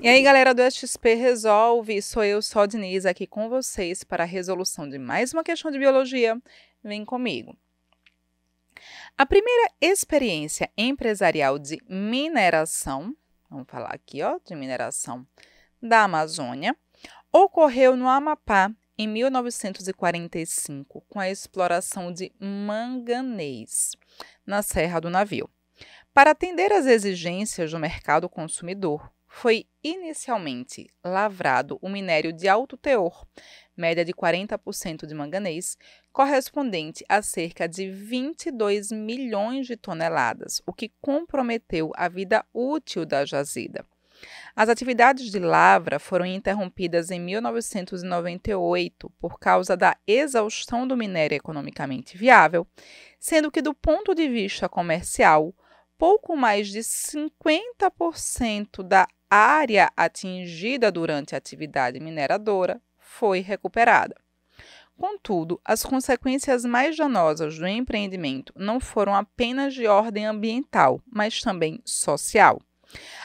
E aí, galera do XP Resolve, sou eu, só Diniz, aqui com vocês para a resolução de mais uma questão de biologia. Vem comigo. A primeira experiência empresarial de mineração, vamos falar aqui, ó, de mineração da Amazônia, ocorreu no Amapá em 1945, com a exploração de manganês na Serra do Navio, para atender às exigências do mercado consumidor foi inicialmente lavrado o um minério de alto teor, média de 40% de manganês, correspondente a cerca de 22 milhões de toneladas, o que comprometeu a vida útil da jazida. As atividades de lavra foram interrompidas em 1998 por causa da exaustão do minério economicamente viável, sendo que, do ponto de vista comercial, pouco mais de 50% da área atingida durante a atividade mineradora foi recuperada. Contudo, as consequências mais danosas do empreendimento não foram apenas de ordem ambiental, mas também social.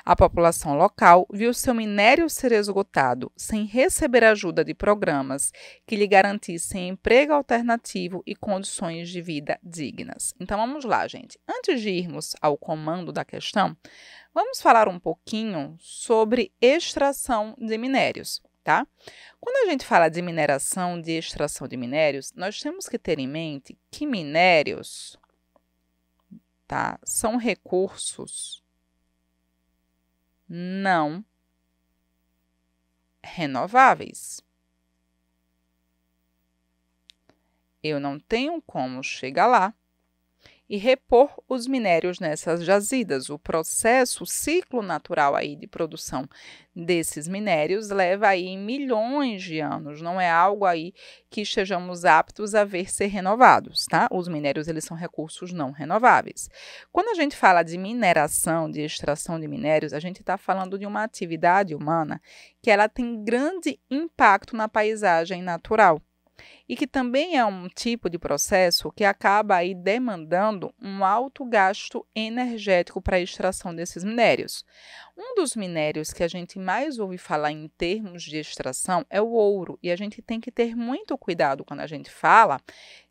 A população local viu seu minério ser esgotado sem receber ajuda de programas que lhe garantissem emprego alternativo e condições de vida dignas. Então vamos lá, gente. Antes de irmos ao comando da questão, vamos falar um pouquinho sobre extração de minérios. Tá? Quando a gente fala de mineração, de extração de minérios, nós temos que ter em mente que minérios tá, são recursos não renováveis. Eu não tenho como chegar lá e repor os minérios nessas jazidas. O processo, o ciclo natural aí de produção desses minérios leva aí milhões de anos, não é algo aí que estejamos aptos a ver ser renovados, tá? Os minérios eles são recursos não renováveis. Quando a gente fala de mineração, de extração de minérios, a gente está falando de uma atividade humana que ela tem grande impacto na paisagem natural e que também é um tipo de processo que acaba aí demandando um alto gasto energético para a extração desses minérios. Um dos minérios que a gente mais ouve falar em termos de extração é o ouro, e a gente tem que ter muito cuidado quando a gente fala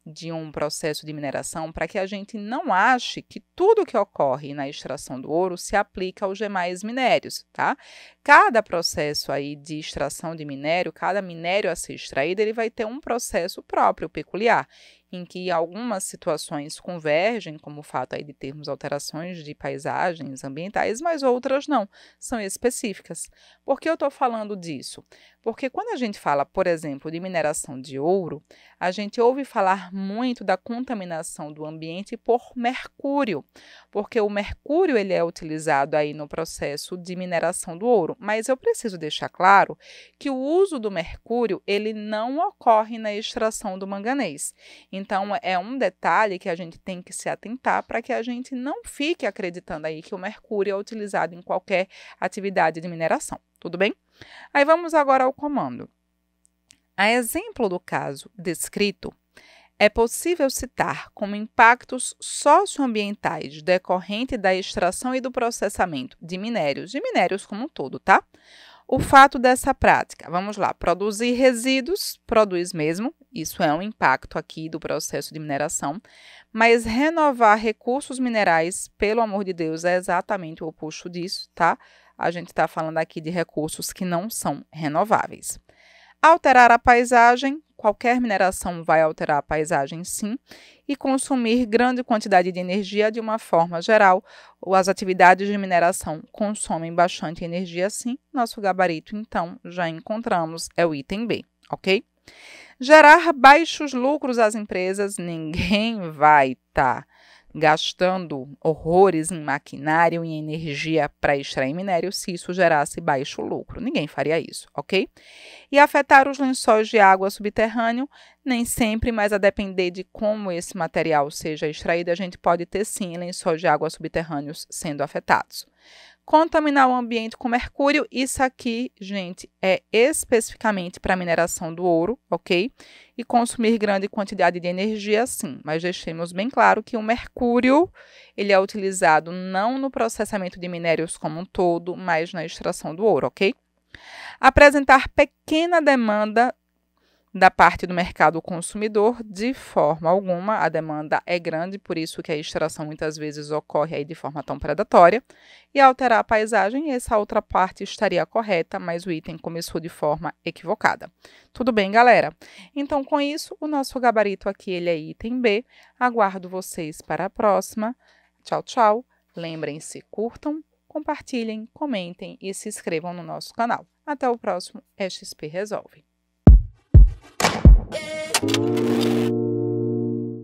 de um processo de mineração para que a gente não ache que tudo que ocorre na extração do ouro se aplica aos demais minérios, tá? Cada processo aí de extração de minério, cada minério a ser extraído, ele vai ter um processo processo próprio, peculiar em que algumas situações convergem, como o fato aí de termos alterações de paisagens ambientais, mas outras não, são específicas. Por que eu estou falando disso? Porque quando a gente fala, por exemplo, de mineração de ouro, a gente ouve falar muito da contaminação do ambiente por mercúrio, porque o mercúrio ele é utilizado aí no processo de mineração do ouro, mas eu preciso deixar claro que o uso do mercúrio ele não ocorre na extração do manganês. Então, é um detalhe que a gente tem que se atentar para que a gente não fique acreditando aí que o mercúrio é utilizado em qualquer atividade de mineração, tudo bem? Aí vamos agora ao comando. A exemplo do caso descrito, é possível citar como impactos socioambientais decorrente da extração e do processamento de minérios, de minérios como um todo, tá? o fato dessa prática. Vamos lá, produzir resíduos, produz mesmo, isso é um impacto aqui do processo de mineração, mas renovar recursos minerais, pelo amor de Deus, é exatamente o oposto disso, tá? A gente está falando aqui de recursos que não são renováveis. Alterar a paisagem, qualquer mineração vai alterar a paisagem, sim, e consumir grande quantidade de energia de uma forma geral. Ou As atividades de mineração consomem bastante energia, sim. Nosso gabarito, então, já encontramos, é o item B, ok? Gerar baixos lucros às empresas, ninguém vai, tá? gastando horrores em maquinário e energia para extrair minério se isso gerasse baixo lucro. Ninguém faria isso, ok? E afetar os lençóis de água subterrâneo, nem sempre, mas a depender de como esse material seja extraído, a gente pode ter sim lençóis de água subterrâneos sendo afetados contaminar o ambiente com mercúrio. Isso aqui, gente, é especificamente para mineração do ouro, ok? E consumir grande quantidade de energia, sim. Mas deixemos bem claro que o mercúrio, ele é utilizado não no processamento de minérios como um todo, mas na extração do ouro, ok? Apresentar pequena demanda da parte do mercado consumidor, de forma alguma, a demanda é grande, por isso que a extração muitas vezes ocorre aí de forma tão predatória, e alterar a paisagem, essa outra parte estaria correta, mas o item começou de forma equivocada. Tudo bem, galera? Então, com isso, o nosso gabarito aqui ele é item B. Aguardo vocês para a próxima. Tchau, tchau. Lembrem-se, curtam, compartilhem, comentem e se inscrevam no nosso canal. Até o próximo XP Resolve. Yeah.